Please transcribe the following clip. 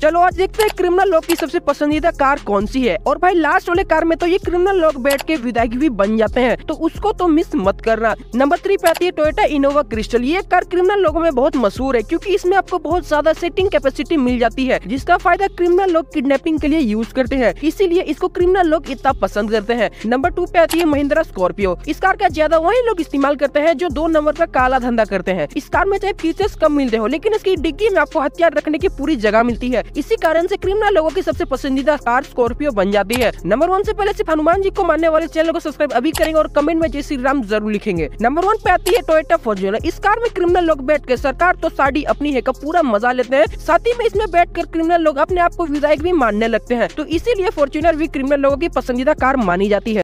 चलो आज देखते हैं क्रिमिनल लोग की सबसे पसंदीदा कार कौन सी है और भाई लास्ट वाले कार में तो ये क्रिमिनल लोग बैठ के विदायगी भी बन जाते हैं तो उसको तो मिस मत करना नंबर थ्री पे आती है टोयोटा इनोवा क्रिस्टल ये कार क्रिमिनल लोगों में बहुत मशहूर है क्योंकि इसमें आपको बहुत ज्यादा सेटिंग कैपेसिटी मिल जाती है जिसका फायदा क्रिमिनल लोग किडनेपिंग के लिए यूज करते हैं इसीलिए इसको क्रिमिनल लोग इतना पसंद करते हैं नंबर टू पे आती है महिंद्रा स्कॉर्पियो इस कार का ज्यादा वही लोग इस्तेमाल करते हैं जो दो नंबर का काला धंधा करते हैं इस कार में चाहे फीचर्स कम मिलते हो लेकिन इसकी डिग्गी में आपको हथियार रखने की पूरी जगह मिलती है इसी कारण से क्रिमिनल लोगों की सबसे पसंदीदा कार स्कॉर्पियो बन जाती है नंबर वन से पहले सिर्फ हनुमान जी को मानने वाले चैनल को सब्सक्राइब अभी करेंगे और कमेंट में जय श्री राम जरूर लिखेंगे नंबर वन पे आती है टोयोटा फॉर्चुनर इस कार में क्रिमिनल लोग बैठ के सरकार तो साड़ी अपनी है का पूरा मजा लेते हैं साथ ही में इसमें बैठ कर क्रिमिनल लोग अपने आप को विधायक भी मानने लगते हैं तो इसीलिए फॉर्चुनर भी क्रिमिनल लोगों की पसंदीदा कार मानी जाती है